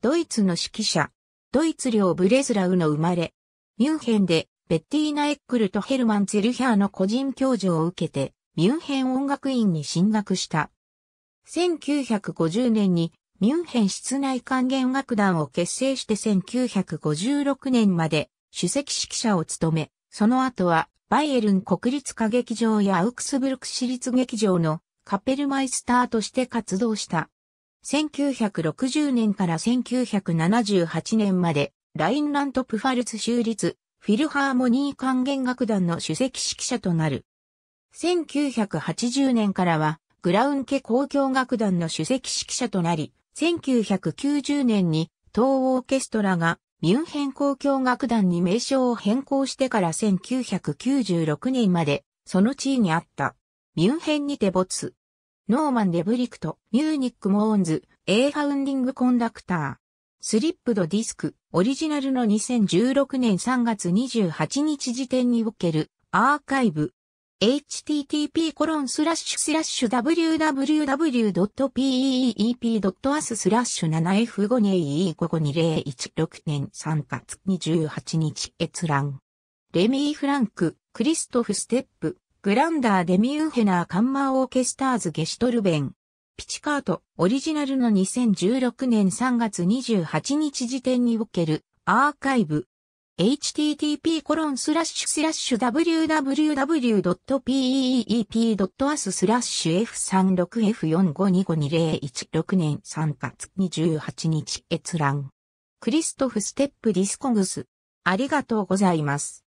ドイツの指揮者、ドイツ領ブレスラウの生まれ、ミュンヘンでベッティーナ・エックルとヘルマン・ツェルヒャーの個人教授を受けて、ミュンヘン音楽院に進学した。1950年にミュンヘン室内管弦楽団を結成して1956年まで首席指揮者を務め、その後はバイエルン国立歌劇場やアウクスブルク市立劇場のカペルマイスターとして活動した。1960年から1978年まで、ラインラントプファルツ州立、フィルハーモニー管弦楽団の主席指揮者となる。1980年からは、グラウン家交響楽団の主席指揮者となり、1990年に東オーケストラがミュンヘン交響楽団に名称を変更してから1996年まで、その地位にあった。ミュンヘンにて没。ノーマン・デブリクト、ミューニック・モーンズ、A ハウンディング・コンダクター。スリップドディスク、オリジナルの2016年3月28日時点におけるアーカイブ。http コロンスラッシュスラッシュ www.peep.as スラッシュ 7f52e55016 年3月28日閲覧。レミー・フランク、クリストフ・ステップ、グランダー・デ・ミュンヘナー・カンマー・オーケスターズ・ゲシュトルベン。ピチカート、オリジナルの2016年3月28日時点におけるアーカイブ。http コロンスラッシュスラッシュ www.peep.as スラッシュ f36f45252016 年3月28日閲覧。クリストフ・ステップ・ディスコグス。ありがとうございます。